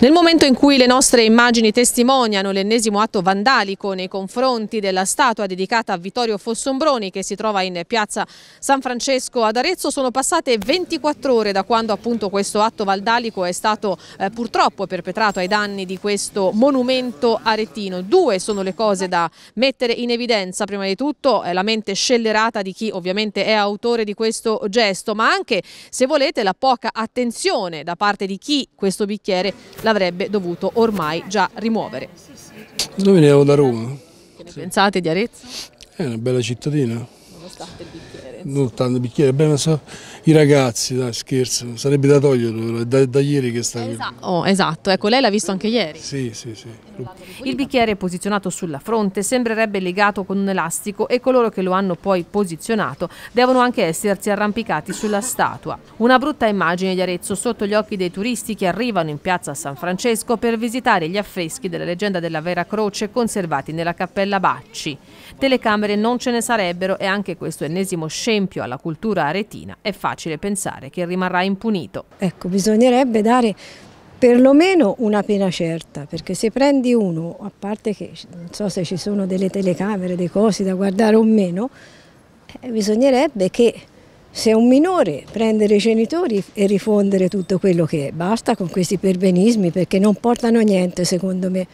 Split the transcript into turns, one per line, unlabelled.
Nel momento in cui le nostre immagini testimoniano l'ennesimo atto vandalico nei confronti della statua dedicata a Vittorio Fossombroni che si trova in piazza San Francesco ad Arezzo, sono passate 24 ore da quando appunto questo atto vandalico è stato eh, purtroppo perpetrato ai danni di questo monumento arettino. Due sono le cose da mettere in evidenza, prima di tutto eh, la mente scellerata di chi ovviamente è autore di questo gesto, ma anche se volete la poca attenzione da parte di chi questo bicchiere l'avrebbe dovuto ormai già rimuovere.
Noi veniamo da Roma. Che ne sì.
pensate di Arezzo?
È una bella cittadina. Nonostante il 80 bicchieri, bene, so, i ragazzi, dai, scherzo, sarebbe da toglierlo, è da, da, ieri che sta esatto,
Oh, esatto, ecco, lei l'ha visto anche ieri.
Sì, sì, sì.
Il bicchiere posizionato sulla fronte sembrerebbe legato con un elastico e coloro che lo hanno poi posizionato devono anche essersi arrampicati sulla statua. Una brutta immagine di Arezzo sotto gli occhi dei turisti che arrivano in piazza San Francesco per visitare gli affreschi della leggenda della Vera Croce conservati nella cappella Bacci. Telecamere non ce ne sarebbero e anche questo ennesimo scempio scempio alla cultura aretina, è facile pensare che rimarrà impunito.
Ecco, bisognerebbe dare perlomeno una pena certa, perché se prendi uno, a parte che non so se ci sono delle telecamere, dei cosi da guardare o meno, eh, bisognerebbe che se è un minore prendere i genitori e rifondere tutto quello che è. Basta con questi perbenismi perché non portano a niente secondo me.